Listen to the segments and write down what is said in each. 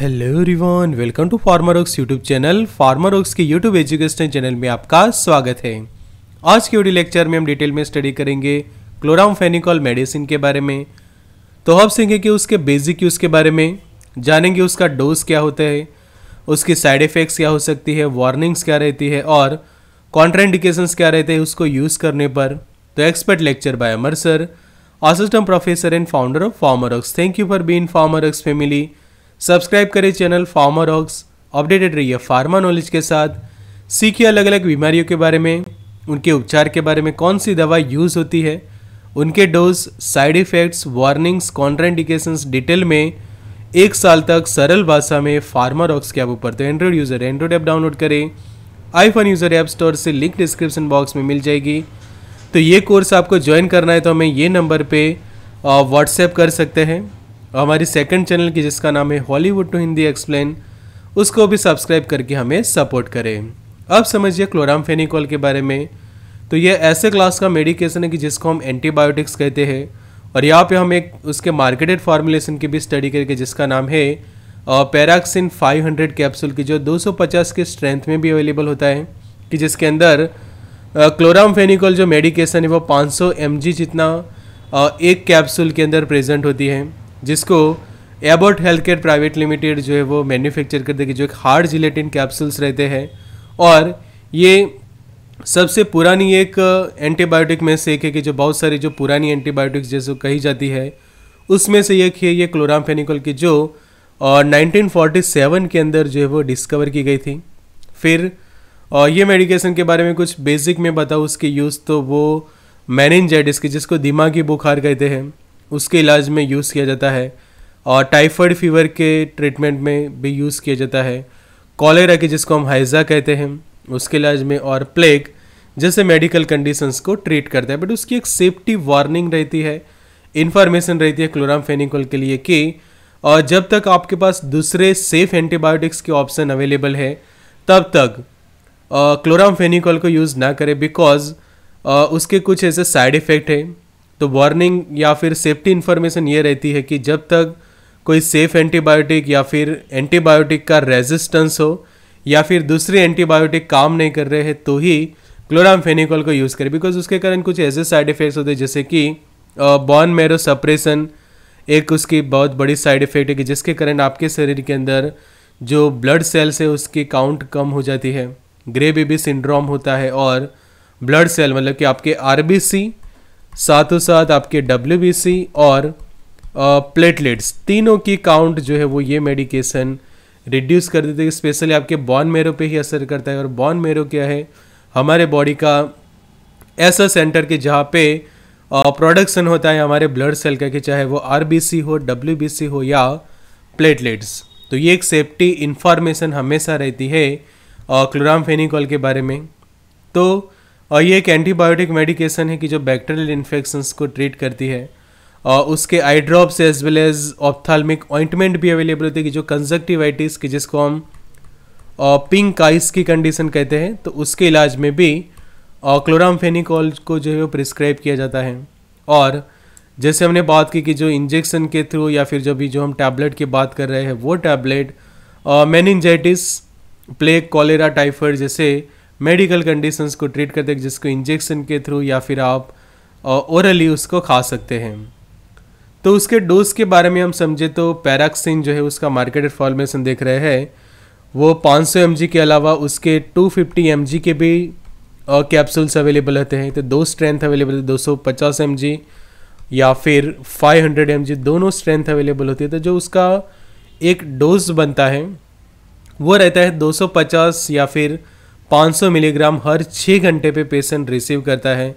hello everyone welcome to Pharma Rocks YouTube channel Pharma Rocks के YouTube education channel में आपका स्वागत है आज के वीडियो लेक्चर में हम डिटेल में स्टडी करेंगे क्लोराम फेनिकॉल मेडिसिन के बारे में तो हम सीखेंगे उसके बेसिक यूज़ के बारे में जानेंगे उसका डोज क्या होता है उसके साइड इफ़ेक्ट्स क्या हो सकती है वार्निंग्स क्या रहती है और कॉन्ट्राइंडिकेशन क्या रहते हैं उसको यूज़ करने पर तो expert lecture by Amar sir assistant professor and founder of Pharma thank you for being Pharma family subscribe करें चैनल फार्मर ऑक्स अपडेटेड रहिए फार्मा नॉलेज के साथ सीखिए अलग अलग बीमारियों के बारे में उनके उपचार के बारे में कौन सी दवा यूज़ होती है उनके dose side effects warnings contraindications detail में एक साल तक सरल भाषा में फार्मर ऑक्स के ऐप ऊपर तो Android user Android app download करें आईफोन यूज़र ऐप स्टोर से लिंक डिस्क्रिप्शन बॉक्स में मिल जाएगी तो ये कोर्स आपको ज्वाइन करना है तो हमें ये नंबर पर व्हाट्सएप कर सकते हैं और हमारी सेकंड चैनल की जिसका नाम है हॉलीवुड टू हिंदी एक्सप्लेन उसको भी सब्सक्राइब करके हमें सपोर्ट करें अब समझिए फेनिकॉल के बारे में तो ये ऐसे क्लास का मेडिकेशन है कि जिसको हम एंटीबायोटिक्स कहते हैं और यहाँ पे हम एक उसके मार्केटेड फार्मूलेशन की भी स्टडी करके जिसका नाम है पैराक्सिन 500 कैप्सूल की जो 250 के स्ट्रेंथ में भी अवेलेबल होता है कि जिसके अंदर क्लोराम फेनिकॉल जो मेडिकेशन है वो 500 सौ जितना एक कैप्सूल के अंदर प्रेजेंट होती है जिसको Abbott health care private limited जो है वो मैन्युफैक्चर कर देगी जो एक हार्ड जिलेटिन कैप्सूल्स रहते हैं और ये सबसे पुरानी एक एंटीबायोटिक में से एक है कि जो बहुत सारी जो पुरानी एंटीबायोटिक्स जैसे कही जाती है उसमें से एक है ये क्लोरामफेनिकल की जो और 1947 के अंदर जो है वो डिस्कवर की गई थी फिर और ये मेडिकेशन के बारे में कुछ बेसिक में बताऊँ उसके यूज़ तो वो मैनिंजाइटिस की जिसको दिमागी बुखार कहते हैं उसके इलाज में यूज़ किया जाता है और टाइफाइड फीवर के ट्रीटमेंट में भी यूज़ किया जाता है कॉलेरा के जिसको हम हाइजा कहते हैं उसके इलाज में और प्लेग जैसे मेडिकल कंडीशंस को ट्रीट करता है बट उसकी एक सेफ्टी वार्निंग रहती है इन्फॉर्मेशन रहती है क्लोरामफेनिकोल के लिए कि और जब तक आपके पास दूसरे सेफ एंटीबायोटिक्स के ऑप्शन अवेलेबल है तब तक क्लोरामफेनिकॉल को यूज़ ना करें बिकॉज उसके कुछ ऐसे साइड इफ़ेक्ट हैं तो वार्निंग या फिर सेफ्टी इन्फॉर्मेशन ये रहती है कि जब तक कोई सेफ एंटीबायोटिक या फिर एंटीबायोटिक का रेजिस्टेंस हो या फिर दूसरी एंटीबायोटिक काम नहीं कर रहे हैं तो ही क्लोरामफेनिकॉल को यूज़ करें बिकॉज उसके कारण कुछ ऐसे साइड इफ़ेक्ट्स होते हैं जैसे कि बॉन मेरो सप्रेशन एक उसकी बहुत बड़ी साइड इफ़ेक्ट है कि जिसके कारण आपके शरीर के अंदर जो ब्लड सेल्स है उसकी काउंट कम हो जाती है ग्रे बेबी सिंड्रोम होता है और ब्लड सेल मतलब कि आपके आर साथों साथ आपके डब्ल्यू और प्लेटलेट्स तीनों की काउंट जो है वो ये मेडिकेशन रिड्यूस कर देते हैं स्पेशली आपके बॉन मेरो पे ही असर करता है और बॉन मेरो क्या है हमारे बॉडी का ऐसा सेंटर के जहाँ पे प्रोडक्शन होता है हमारे ब्लड सेल का कि चाहे वो आर हो डब्ल्यू हो या प्लेटलेट्स तो ये एक सेफ्टी इन्फॉर्मेशन हमेशा रहती है क्लोरामफेनिकॉल के बारे में तो और ये एक एंटीबायोटिक मेडिकेशन है कि जो बैक्टीरियल इन्फेक्शंस को ट्रीट करती है और उसके eye drops as well as ophthalmic ointment भी अवेलेबल होती है कि जो कंजक्टिवाइटिस की जिसको हम पिंक आइस की कंडीशन कहते हैं तो उसके इलाज में भी क्लोरामफेनिकॉल को जो है वो प्रिस्क्राइब किया जाता है और जैसे हमने बात की कि जो इंजेक्शन के थ्रू या फिर जो भी जो हम टैबलेट की बात कर रहे हैं वो tablet meningitis plague cholera typhoid जैसे मेडिकल कंडीशंस को ट्रीट करते हैं जिसको इंजेक्शन के थ्रू या फिर आप ओरली उसको खा सकते हैं तो उसके डोज के बारे में हम समझे तो पैराक्सिन जो है उसका मार्केटेड फॉर्मेशन देख रहे हैं वो 500 सौ के अलावा उसके 250 फिफ्टी के भी कैप्सूल्स अवेलेबल रहते हैं तो दो स्ट्रेंथ अवेलेबल है 250 सौ या फिर 500 हंड्रेड दोनों स्ट्रेंथ अवेलेबल होती है तो जो उसका एक डोज बनता है वो रहता है 250 या फिर 500 मिलीग्राम हर छः घंटे पे पेशेंट रिसीव करता है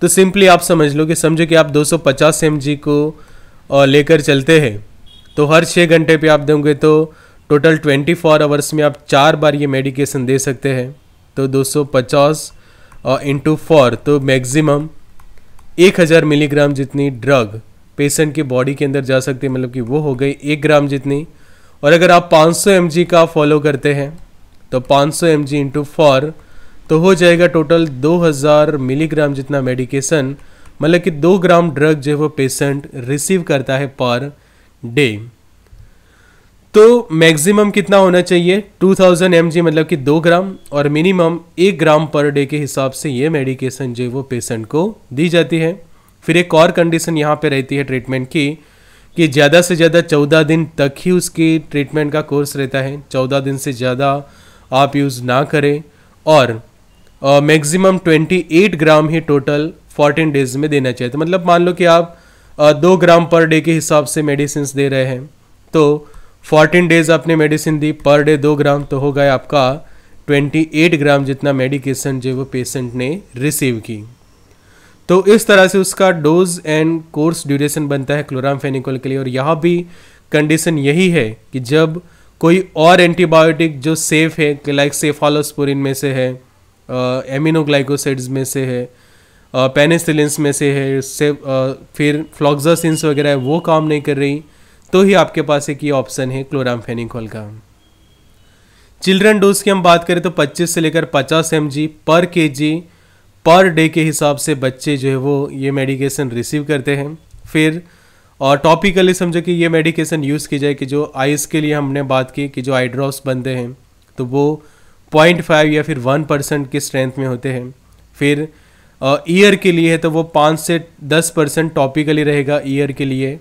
तो सिंपली आप समझ लो कि समझो कि आप 250 सौ को लेकर चलते हैं तो हर छः घंटे पे आप देंगे तो टोटल 24 फोर आवर्स में आप चार बार ये मेडिकेशन दे सकते हैं तो 250 सौ पचास इंटू फोर तो मैक्सिमम 1000 मिलीग्राम जितनी ड्रग पेशेंट की बॉडी के अंदर जा सकती है मतलब कि वो हो गई एक ग्राम जितनी और अगर आप 500 सौ का फॉलो करते हैं तो 500 सौ एम जी इंटू तो हो जाएगा टोटल 2000 मिलीग्राम जितना मेडिकेशन मतलब कि दो ग्राम ड्रग जो है वो पेशेंट रिसीव करता है पर डे तो मैक्सिमम कितना होना चाहिए 2000 थाउजेंड मतलब कि दो ग्राम और मिनिमम एक ग्राम पर डे के हिसाब से ये मेडिकेशन जो है वो पेशेंट को दी जाती है फिर एक और कंडीशन यहाँ पे रहती है ट्रीटमेंट की कि ज़्यादा से ज़्यादा चौदह दिन तक ही उसकी ट्रीटमेंट का कोर्स रहता है चौदह दिन से ज़्यादा आप यूज़ ना करें और मैक्सिमम ट्वेंटी एट ग्राम ही टोटल फोर्टीन डेज में देना चाहिए तो मतलब मान लो कि आप दो ग्राम पर डे के हिसाब से मेडिसिन दे रहे हैं तो फोर्टीन डेज आपने मेडिसिन दी पर डे दो ग्राम तो हो गए आपका ट्वेंटी एट ग्राम जितना मेडिकेशन जो वो पेशेंट ने रिसीव की तो इस तरह से उसका डोज एंड कोर्स ड्यूरेशन बनता है क्लोराम के लिए और यहाँ भी कंडीशन यही है कि जब कोई और एंटीबायोटिक जो सेफ़ है लाइक सेफालोस्पोरिन में से है एमिनोग्लाइकोसाइड्स में से है पेनिसिलिन्स में से है से फिर फ्लॉक्सासिन्स वगैरह है वो काम नहीं कर रही तो ही आपके पास एक ये ऑप्शन है क्लोरामफेनिकॉल का चिल्ड्रन डोज की हम बात करें तो 25 से लेकर 50 एम पर के पर डे के हिसाब से बच्चे जो है वो ये मेडिकेशन रिसीव करते हैं फिर और टॉपिकली समझो कि ये मेडिकेशन यूज़ की जाए कि जो आइज़ के लिए हमने बात की कि जो आई ड्रॉप्स बनते हैं तो वो पॉइंट फाइव या फिर वन परसेंट की स्ट्रेंथ में होते हैं फिर ईयर के लिए है तो वो पाँच से दस परसेंट टॉपिकली रहेगा ईयर के लिए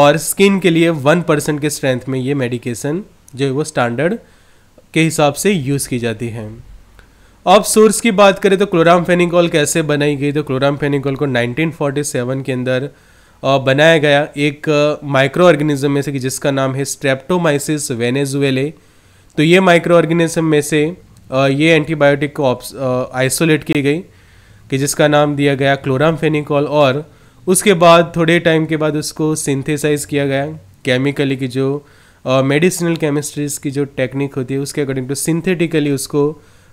और स्किन के लिए वन परसेंट के स्ट्रेंथ में ये मेडिकेशन जो है वो स्टैंडर्ड के हिसाब से यूज़ की जाती है अब सोर्स की बात करें तो फेनिकॉल कैसे बनाई गई तो फेनिकॉल को 1947 के अंदर बनाया गया एक माइक्रो ऑर्गेनिज्म में से कि जिसका नाम है स्ट्रेप्टोमाइसिस वेनेजुएले तो ये माइक्रो ऑर्गेनिज्म में से ये एंटीबायोटिक को आइसोलेट की गई कि जिसका नाम दिया गया क्लोरामफेनिकॉल और उसके बाद थोड़े टाइम के बाद उसको सिंथेसाइज किया गया केमिकली की जो मेडिसिनल uh, केमिस्ट्रीज की जो टेक्निक होती है उसके अकॉर्डिंग टू सिंथेटिकली उसको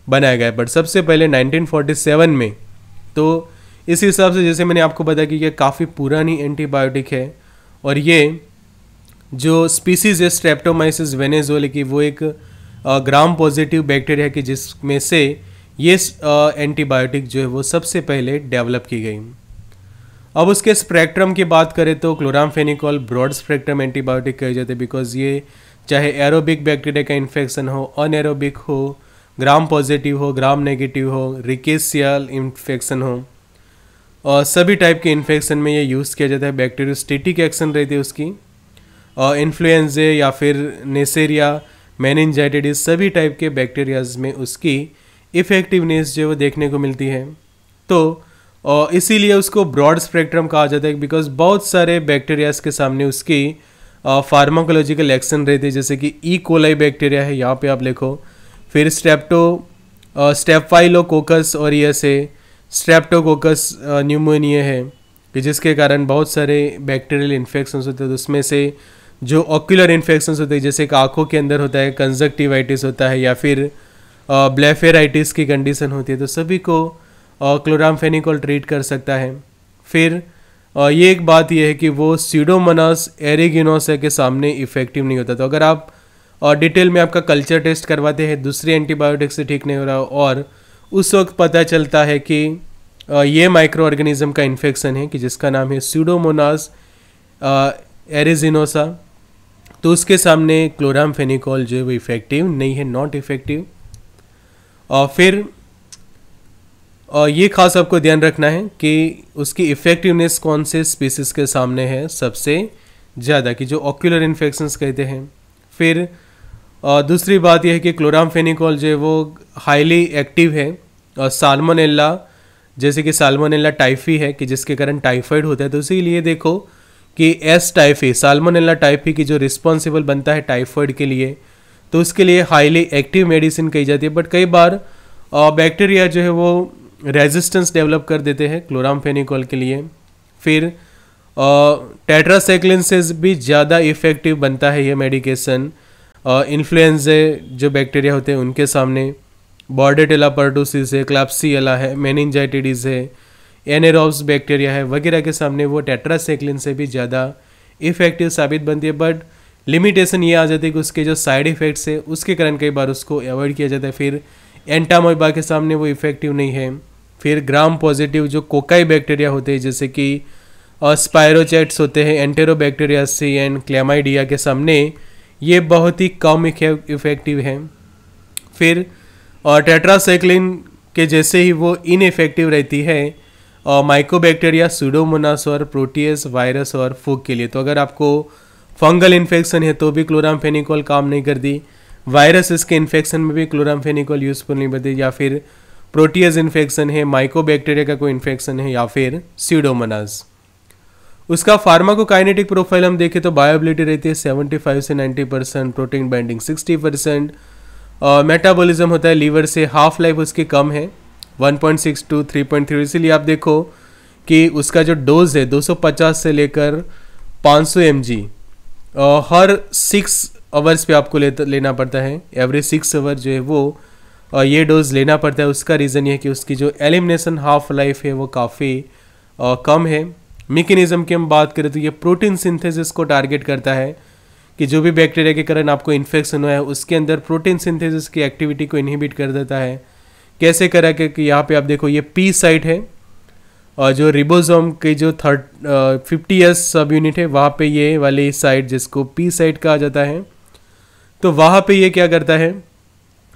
बनाया गया बट सबसे पहले 1947 में तो इस हिसाब से जैसे मैंने आपको बताया कि ये काफ़ी पुरानी एंटीबायोटिक है और ये जो स्पीसीज है स्ट्रेप्टोमाइसिस वेनेजोले की वो एक ग्राम पॉजिटिव बैक्टीरिया की जिसमें से ये एंटीबायोटिक जो है वो सबसे पहले डेवलप की गई अब उसके स्पेक्ट्रम की बात करें तो क्लोरामफेनिकॉल ब्रॉड स्पेक्ट्रम एंटीबायोटिक कहे जाते हैं बिकॉज ये चाहे एरोबिक बैक्टीरिया का इन्फेक्शन हो अन हो ग्राम पॉजिटिव हो ग्राम नेगेटिव हो रिकेसियल इन्फेक्शन हो और सभी टाइप के इन्फेक्शन में ये यूज़ किया जाता है स्टेटिक एक्शन रहती है उसकी और इन्फ्लुएंजे या फिर नेसेरिया मैनजाइटिस सभी टाइप के बैक्टीरियाज में उसकी इफ़ेक्टिवनेस जो है वो देखने को मिलती है तो और इसीलिए उसको ब्रॉड स्पेक्ट्रम कहा जाता है बिकॉज बहुत सारे बैक्टीरियाज के सामने उसकी फार्माकोलॉजिकल एक्शन रहती है जैसे कि ई कोलाई बैक्टीरिया है यहाँ पे आप लिखो फिर स्टेप्टो कोकस और ये से स्ट्रेप्टोकोकस न्यूमोनिया uh, है कि जिसके कारण बहुत सारे बैक्टीरियल इन्फेक्शन होते हैं तो उसमें से जो ऑक्यूलर इन्फेक्शन होते हैं जैसे कि आँखों के अंदर होता है कंजक्टिवाइटिस होता है या फिर ब्लैफेराइटिस uh, की कंडीशन होती है तो सभी को क्लोरामफेनिकॉल uh, ट्रीट कर सकता है फिर आ, ये एक बात यह है कि वो सीडोमनास एरिगिनोस के सामने इफ़ेक्टिव नहीं होता तो अगर आप और डिटेल में आपका कल्चर टेस्ट करवाते हैं दूसरी एंटीबायोटिक से ठीक नहीं हो रहा और उस वक्त पता चलता है कि ये माइक्रो ऑर्गेनिज्म का इन्फेक्शन है कि जिसका नाम है सूडोमोनास एरेजिनोसा तो उसके सामने क्लोराम फेनिकॉल जो है वो इफ़ेक्टिव नहीं है नॉट इफ़ेक्टिव और फिर और ये खास आपको ध्यान रखना है कि उसकी इफ़ेक्टिवनेस कौन से स्पीसीज़ के सामने है सबसे ज़्यादा कि जो ऑक्यूलर इन्फेक्शंस कहते हैं फिर और दूसरी बात यह है कि क्लोरामफेनिकॉल जो है वो हाईली एक्टिव है और सालमोनेला जैसे कि साल्मोनेला टाइफी है कि जिसके कारण टाइफाइड होता है तो इसीलिए देखो कि एस टाइफी सालमोनेला टाइफी की जो रिस्पॉन्सिबल बनता है टाइफाइड के लिए तो उसके लिए हाईली एक्टिव मेडिसिन कही जाती है बट कई बार बैक्टीरिया जो है वो रेजिस्टेंस डेवलप कर देते हैं क्लोरामफेनिकॉल के लिए फिर टेट्रासाइक्लिन से भी ज़्यादा इफ़ेक्टिव बनता है ये मेडिकेशन इन्फ्लुएंजे जो बैक्टीरिया होते हैं उनके सामने बॉर्डेटेला पर्टोसिस है क्लाप्सीला है मेनिंजाइटिडिस है एनेरॉब्स बैक्टीरिया है वगैरह के सामने वो टेट्रासाइक्लिन से भी ज़्यादा इफ़ेक्टिव साबित बनती है बट लिमिटेशन ये आ जाती है कि उसके जो साइड इफ़ेक्ट्स है उसके कारण कई बार उसको अवॉइड किया जाता है फिर एंटामोइबा के सामने वो इफ़ेक्टिव नहीं है फिर ग्राम पॉजिटिव जो कोकाई बैक्टीरिया होते हैं जैसे कि स्पायरोचैट्स होते हैं एंटेरो सी एंड क्लेमाइडिया के सामने ये बहुत ही कम इफेक्टिव है फिर और टेट्रासाइक्लिन के जैसे ही वो इनइफेक्टिव रहती है और माइकोबैक्टीरिया सुडोमोनास और प्रोटीस वायरस और फूक के लिए तो अगर आपको फंगल इन्फेक्शन है तो भी क्लोरामफेनिकॉल काम नहीं कर दी वायरस इसके इन्फेक्शन में भी क्लोरामफेनिकॉल यूजफुल नहीं बनती या फिर प्रोटीज इन्फेक्शन है माइकोबैक्टीरिया का कोई इन्फेक्शन है या फिर सीडोमोनास उसका फार्माकोकाइनेटिक प्रोफाइल हम देखें तो बायोबिलिटी रहती है 75 से 90 परसेंट प्रोटीन बाइंडिंग 60 परसेंट और होता है लीवर से हाफ लाइफ उसकी कम है 1.6 टू 3.3 इसीलिए आप देखो कि उसका जो डोज है 250 से लेकर 500 सौ एम जी हर सिक्स आवर्स पे आपको ले, लेना पड़ता है एवरी सिक्स आवर जो है वो ये डोज लेना पड़ता है उसका रीज़न ये है कि उसकी जो एलिमिनेशन हाफ लाइफ है वो काफ़ी कम है मेकेनिज़्म की हम बात करें तो ये प्रोटीन सिंथेसिस को टारगेट करता है कि जो भी बैक्टीरिया के कारण आपको इन्फेक्शन हुआ है उसके अंदर प्रोटीन सिंथेसिस की एक्टिविटी को इनहिबिट कर देता है कैसे करा के कि यहाँ पे आप देखो ये पी साइट है और जो रिबोजोम की जो third fifty S subunit है वहाँ पे ये वाली साइट जिसको पी साइट कहा जाता है तो वहाँ पे ये क्या करता है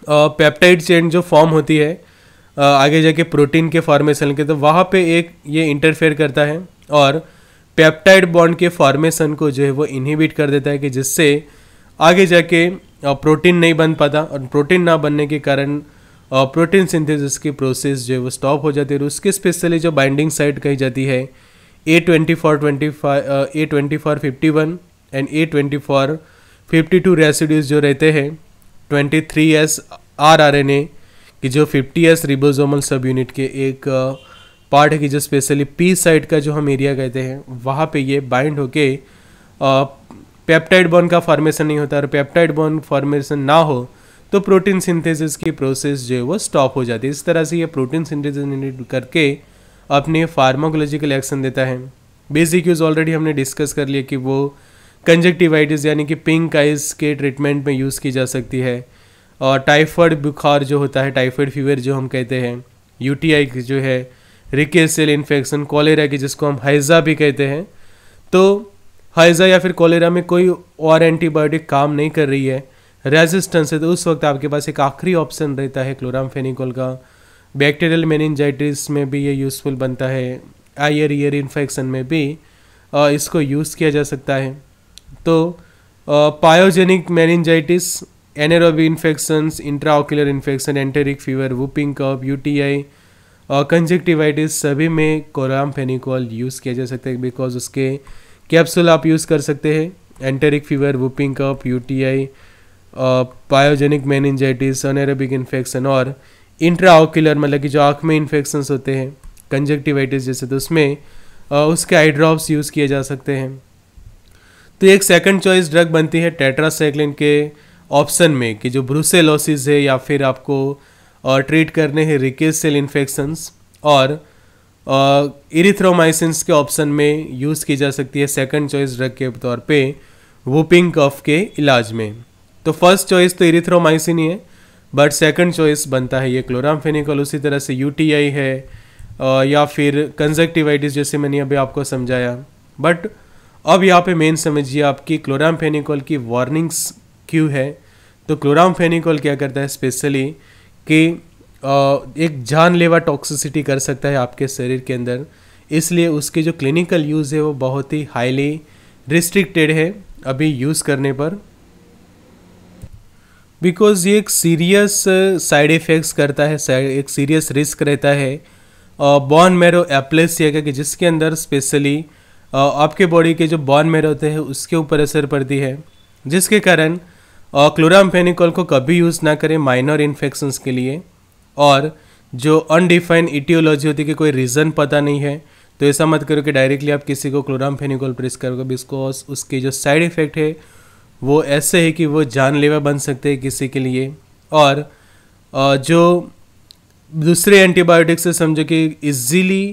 पेप्टाइड चेन जो फॉर्म होती है आगे जाके प्रोटीन के फॉर्मेशन के तो वहाँ पे एक ये इंटरफेयर करता है और पेप्टाइड बॉन्ड के फॉर्मेशन को जो है वो इनहिबिट कर देता है कि जिससे आगे जाके प्रोटीन नहीं बन पाता और प्रोटीन ना बनने के कारण प्रोटीन सिंथेसिस की प्रोसेस जो है वो स्टॉप हो जाती है और उसकी स्पेशली जो बाइंडिंग साइट कही जाती है A twenty four twenty five A twenty four fifty one and A twenty four fifty two residues जो रहते हैं twenty three S R R N A कि जो फिफ्टी एस रिबोजोमल सब यूनिट के एक uh, पार्ट है कि जो स्पेशली पी साइड का जो हम एरिया कहते हैं वहाँ पे ये बाइंड होके पेप्टाइड बोन का फॉर्मेशन नहीं होता और पेप्टाइड बोन फॉर्मेशन ना हो तो प्रोटीन सिंथेसिस की प्रोसेस जो है वो स्टॉप हो जाती है इस तरह से ये प्रोटीन सिंथेसिस करके अपने फार्माकोलॉजिकल एक्शन देता है बेसिक यूज़ ऑलरेडी हमने डिस्कस कर लिया कि वो कंजक्टिवाइटिस यानी कि पिंक आइज के ट्रीटमेंट में यूज़ की जा सकती है और टाइफॉइड बुखार जो होता है टाइफॉइड फीवर जो हम कहते हैं यूटीआई जो है रिकेसियल इन्फेक्शन कॉलेरा की जिसको हम हैज़ा भी कहते हैं तो हाइजा या फिर कॉलेरा में कोई और एंटीबायोटिक काम नहीं कर रही है रेजिस्टेंस है तो उस वक्त आपके पास एक आखिरी ऑप्शन रहता है क्लोराम फेनिकोल का बैक्टीरियल मेनिनजाइटिस में भी ये यूज़फुल बनता है आयर ईयर इन्फेक्शन में भी आ, इसको यूज़ किया जा सकता है तो pyogenic meningitis anaerobic infections intraocular infection enteric fever whooping cough UTI conjunctivitis uh, सभी में कोराम फेनिकॉल यूज़ किया जा सकता है बिकॉज उसके कैप्सूल आप यूज़ कर सकते हैं enteric fever whooping cough U T I pyogenic meningitis anaerobic infection और इंट्राओक्यूलर मतलब कि जो आँख में इन्फेक्शंस होते हैं कंजक्टिवाइटिस जैसे तो उसमें uh, उसके आई ड्रॉप्स यूज़ किए जा सकते हैं तो एक सेकंड चॉइस ड्रग बनती है टेट्रासाइक्लिन के ऑप्शन में कि जो ब्रूसेलोसिस है या फिर आपको और ट्रीट करने हैं रिकेज सेल इन्फेक्शंस और इरिथ्रोमाइसिन के ऑप्शन में यूज़ की जा सकती है सेकंड चॉइस ड्रग के तौर पे वूपिंग कफ के इलाज में तो फर्स्ट चॉइस तो इरिथ्रोमाइसिन ही है बट सेकंड चॉइस बनता है ये क्लोरामफेनिकॉल उसी तरह से यू है आ, या फिर कंजक्टिवाइटिस जैसे मैंने अभी आपको समझाया बट अब यहाँ पे मेन समझिए आपकी क्लोरामफेनिकॉल की वार्निंग्स क्यों है तो क्लोरामफेनिकॉल क्या करता है स्पेशली कि एक जानलेवा टॉक्सिसिटी कर सकता है आपके शरीर के अंदर इसलिए उसके जो क्लिनिकल यूज़ है वो बहुत ही हाईली रिस्ट्रिक्टेड है अभी यूज़ करने पर बिकॉज ये एक सीरियस साइड इफ़ेक्ट्स करता है एक सीरियस रिस्क रहता है बॉन मेरो एप्लेसिया का कि जिसके अंदर स्पेशली आपके बॉडी के जो बॉन मेरो होते हैं उसके ऊपर असर पड़ती है जिसके कारण और क्लोरामफेनिकॉल को कभी यूज़ ना करें माइनर इन्फेक्शंस के लिए और जो अनडिफाइंड इटियोलॉजी होती है कि कोई रीज़न पता नहीं है तो ऐसा मत करो कि डायरेक्टली आप किसी को क्लोरामफेनिकॉल प्रेस करोगे बिकॉज उसके जो साइड इफ़ेक्ट है वो ऐसे है कि वो जानलेवा बन सकते हैं किसी के लिए और जो दूसरे एंटीबायोटिक्स से समझो कि इजीली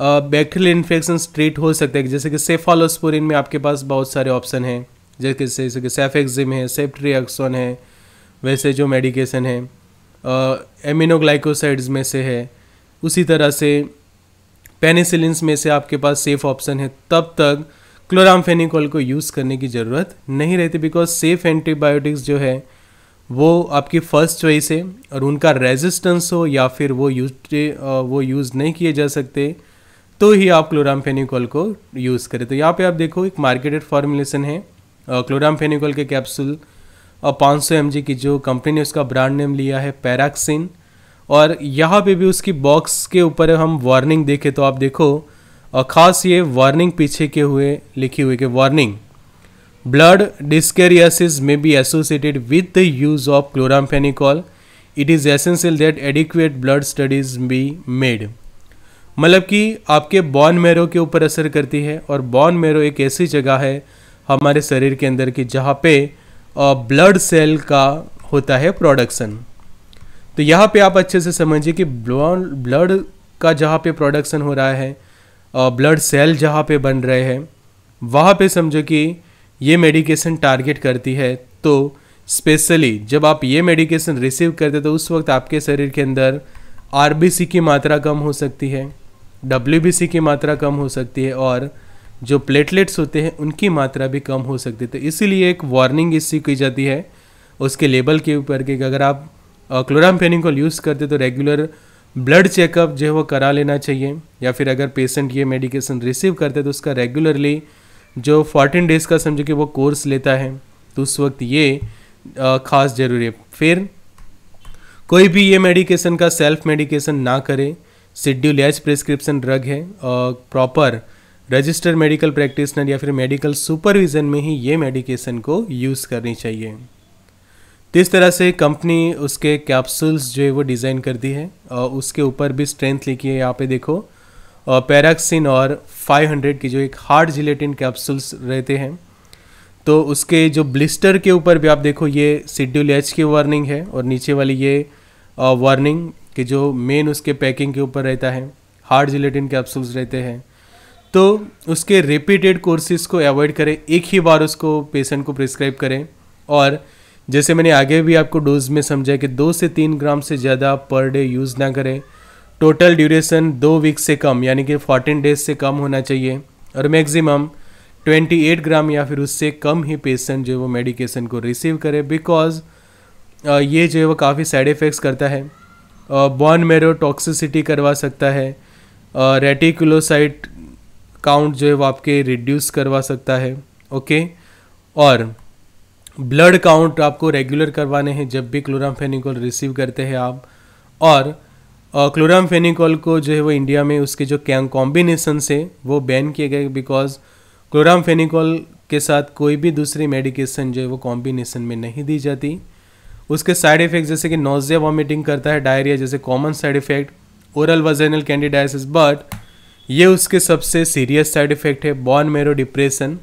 बैक्टीरियल इन्फेक्शन ट्रीट हो सकते हैं जैसे कि सेफालोस्पोरिन में आपके पास बहुत सारे ऑप्शन हैं जैसे जैसे कि सेफेक्जिम है सेप्ट्रियाक्सोन है वैसे जो मेडिकेशन है एमिनोग्लाइकोसाइड्स में से है उसी तरह से पेनिसिलिन में से आपके पास सेफ़ ऑप्शन है तब तक क्लोरामफेनिकॉल को यूज़ करने की ज़रूरत नहीं रहती बिकॉज सेफ़ एंटीबायोटिक्स जो है वो आपकी फ़र्स्ट चॉइस है और उनका रेजिस्टेंस हो या फिर वो यूज वो यूज़ नहीं किए जा सकते तो ही आप क्लोरामफेनिकॉल को यूज़ करें तो यहाँ पे आप देखो एक मार्केटेड फॉर्मुलेशन है क्लोराम क्लोरामफेनिकल के कैप्सूल और 500 सौ की जो कंपनी ने उसका ब्रांड नेम लिया है पैराक्सिन और यहाँ पे भी उसकी बॉक्स के ऊपर हम वार्निंग देखें तो आप देखो और ख़ास ये वार्निंग पीछे के हुए लिखी हुई कि वार्निंग ब्लड डिस्केरियासिस में be associated with the use of chloramphenicol it is essential that adequate blood studies be made मतलब कि आपके बॉन मेरो के ऊपर असर करती है और बॉन मेरो एक ऐसी जगह है हमारे शरीर के अंदर की जहाँ पे ब्लड सेल का होता है प्रोडक्शन तो यहाँ पे आप अच्छे से समझिए कि ब्लड का जहाँ पे प्रोडक्शन हो रहा है ब्लड सेल जहाँ पे बन रहे हैं वहाँ पे समझो कि ये मेडिकेशन टारगेट करती है तो स्पेशली जब आप ये मेडिकेशन रिसीव करते तो उस वक्त आपके शरीर के अंदर आर की मात्रा कम हो सकती है डब्ल्यू की मात्रा कम हो सकती है और जो प्लेटलेट्स होते हैं उनकी मात्रा भी कम हो सकती है तो इसीलिए एक वार्निंग इससे की जाती है उसके लेबल के ऊपर कि अगर आप क्लोरामफेनिकॉल यूज़ करते तो रेगुलर ब्लड चेकअप जो है वो करा लेना चाहिए या फिर अगर पेशेंट ये मेडिकेशन रिसीव करते तो उसका रेगुलरली जो फोर्टीन डेज़ का समझो कि वो कोर्स लेता है तो उस वक्त ये ख़ास ज़रूरी है फिर कोई भी ये मेडिकेशन का सेल्फ मेडिकेशन ना करे शेड्यूल एच प्रिस्क्रिप्शन ड्रग है प्रॉपर रजिस्टर्ड मेडिकल प्रैक्टिसनर या फिर मेडिकल सुपरविज़न में ही ये मेडिकेशन को यूज़ करनी चाहिए तो इस तरह से कंपनी उसके कैप्सूल्स जो है वो डिज़ाइन कर दी है और उसके ऊपर भी स्ट्रेंथ लिखी है यहाँ पे देखो और पैराक्सिन और 500 की जो एक हार्ड जिलेटिन कैप्सूल्स रहते हैं तो उसके जो ब्लिस्टर के ऊपर भी आप देखो ये शेड्यूल एच की वार्निंग है और नीचे वाली ये वार्निंग uh, कि जो मेन उसके पैकिंग के ऊपर रहता है हार्ड जिलेटिन कैप्सूल्स रहते हैं तो उसके रिपीटेड कोर्सेज को अवॉइड करें एक ही बार उसको पेशेंट को प्रिस्क्राइब करें और जैसे मैंने आगे भी आपको डोज में समझाया कि दो से तीन ग्राम से ज़्यादा पर डे यूज़ ना करें टोटल ड्यूरेशन दो वीक से कम यानी कि फोर्टीन डेज से कम होना चाहिए और मैक्सिमम 28 ग्राम या फिर उससे कम ही पेशेंट जो है वो मेडिकेशन को रिसीव करे बिकॉज ये जो है वो काफ़ी साइड इफ़ेक्ट्स करता है बॉन मेरो टॉक्सिसिटी करवा सकता है रेटिकुलोसाइट काउंट जो है वो आपके रिड्यूस करवा सकता है ओके और ब्लड काउंट आपको रेगुलर करवाने हैं जब भी फेनिकॉल रिसीव करते हैं आप और फेनिकॉल को जो है वो इंडिया में उसके जो कॉम्बिनेसन से वो बैन किए गए बिकॉज फेनिकॉल के साथ कोई भी दूसरी मेडिकेशन जो है वो कॉम्बिनेसन में नहीं दी जाती उसके साइड इफेक्ट जैसे कि नोजिया वॉमिटिंग करता है डायरिया जैसे common side effect oral vaginal candidiasis but ये उसके सबसे सीरियस साइड इफ़ेक्ट है बॉन मेरो डिप्रेशन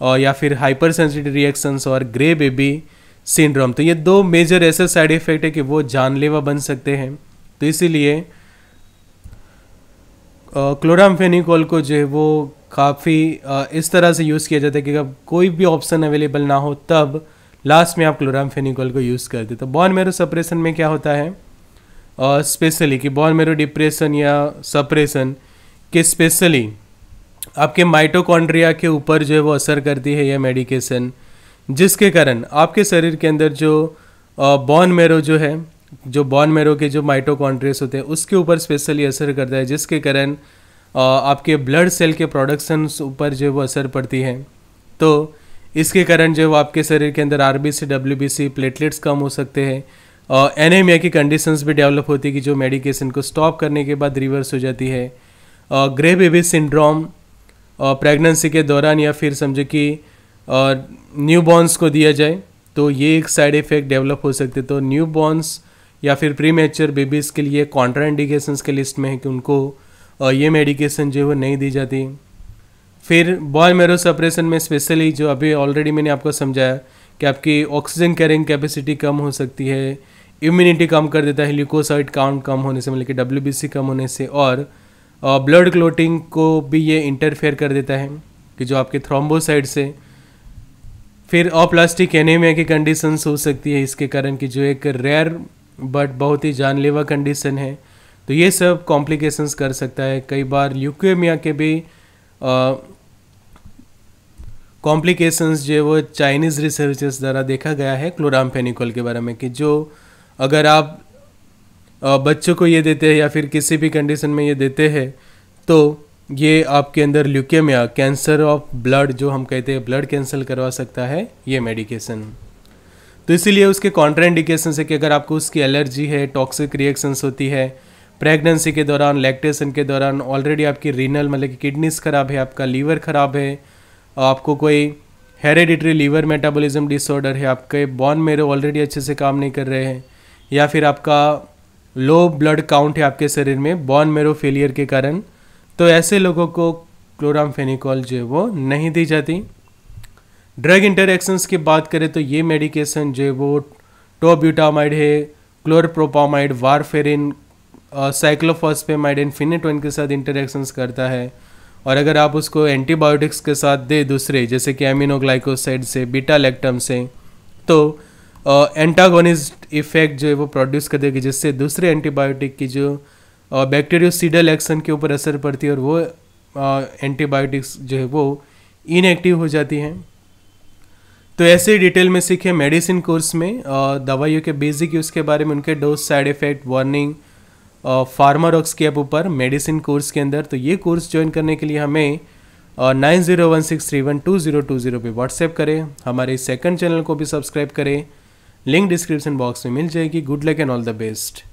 और या फिर हाइपर सेंसिटिव रिएक्शंस और ग्रे बेबी सिंड्रोम तो ये दो मेजर ऐसे साइड इफ़ेक्ट है कि वो जानलेवा बन सकते हैं तो इसीलिए क्लोरामफेनिकॉल को जो है वो काफ़ी इस तरह से यूज़ किया जाता है कि अगर कोई भी ऑप्शन अवेलेबल ना हो तब लास्ट में आप क्लोरामफेनिकॉल को यूज़ करते तो बॉन मेरो सप्रेशन में क्या होता है स्पेशली कि बॉन मेरो डिप्रेशन या सप्रेशन कि स्पेशली आपके माइटोकॉन्ड्रिया के ऊपर जो है वो असर करती है यह मेडिकेशन जिसके कारण आपके शरीर के अंदर जो बॉन मेरो जो है जो बॉन मेरो के जो माइटोकॉन्ड्रियस होते हैं उसके ऊपर स्पेशली असर करता है जिसके कारण आपके ब्लड सेल के प्रोडक्शन ऊपर जो है वो असर पड़ती है तो इसके कारण जो है वो आपके शरीर के अंदर R B C W B C platelets कम हो सकते हैं एनेमिया की कंडीशंस भी डेवलप होती है कि जो मेडिकेशन को स्टॉप करने के बाद रिवर्स हो जाती है ग्रे बेबी सिंड्रोम प्रेगनेंसी के दौरान या फिर समझे कि न्यू बॉर्न्स को दिया जाए तो ये एक साइड इफ़ेक्ट डेवलप हो सकते तो न्यू बॉर्न्स या फिर प्री मेचर बेबीज़ के लिए इंडिकेशन के लिस्ट में है कि उनको ये मेडिकेशन जो है वो नहीं दी जाती फिर बॉय मेरो सप्रेशन में स्पेशली जो अभी ऑलरेडी मैंने आपको समझाया कि आपकी ऑक्सीजन कैरिंग कैपेसिटी कम हो सकती है इम्यूनिटी कम कर देता है ल्यूकोसाइड काउंट कम होने से मतलब कि डब्ल्यू कम होने से और ब्लड क्लोटिंग को भी ये इंटरफेयर कर देता है कि जो आपके थ्रोम्बोसाइड से फिर ऑप्लास्टिक एनेमिया की कंडीशंस हो सकती है इसके कारण कि जो एक रेयर बट बहुत ही जानलेवा कंडीशन है तो ये सब कॉम्प्लिकेशंस कर सकता है कई बार ल्यूकेमिया के भी कॉम्प्लिकेशंस जो है वो चाइनीज़ रिसर्चर्स द्वारा देखा गया है क्लोराम के बारे में कि जो अगर आप बच्चों को ये देते हैं या फिर किसी भी कंडीशन में ये देते हैं तो ये आपके अंदर ल्यूकेमिया कैंसर ऑफ ब्लड जो हम कहते हैं ब्लड कैंसल करवा सकता है ये मेडिकेशन तो इसीलिए उसके कॉन्ट्राइंडिकेशन है कि अगर आपको उसकी एलर्जी है टॉक्सिक रिएक्शंस होती है प्रेगनेंसी के दौरान लैक्टेशन के दौरान ऑलरेडी आपकी रीनल मतलब कि किडनीस ख़राब है आपका लीवर ख़राब है आपको कोई हेरेडिटरी लीवर मेटाबॉलिज्म डिसऑर्डर है आपके बॉन मेरे ऑलरेडी अच्छे से काम नहीं कर रहे हैं या फिर आपका लो ब्लड काउंट है आपके शरीर में बॉन मेरो फेलियर के कारण तो ऐसे लोगों को क्लोरामफेनिकॉल जो है वो नहीं दी जाती ड्रग इंटरेक्शंस की बात करें तो ये मेडिकेशन जो है वो टोब्यूटामाइड है chlorpropamide warfarin cyclophosphamide and phenytoin के साथ इंटरेक्शंस करता है और अगर आप उसको एंटीबायोटिक्स के साथ दे दूसरे जैसे कि एमिनोग्लाइकोसाइड से बीटा लेक्टम से तो एंटागोनिस्ट इफेक्ट जो है वो प्रोड्यूस कर देगी जिससे दूसरे एंटीबायोटिक की जो बैक्टीरियो सीडल एक्शन के ऊपर असर पड़ती है और वो एंटीबायोटिक्स जो है वो इनएक्टिव हो जाती हैं तो ऐसे ही डिटेल में सीखे मेडिसिन कोर्स में दवाइयों के बेसिक यूज़ के बारे में उनके dose side effect warning Pharma Rocks के ऐप ऊपर मेडिसिन कोर्स के अंदर तो ये कोर्स ज्वाइन करने के लिए हमें nine zero one six three one two zero two zero पर व्हाट्सएप करें हमारे सेकंड चैनल को भी सब्सक्राइब करें लिंक डिस्क्रिप्शन बॉक्स में मिल जाएगी good luck and all the best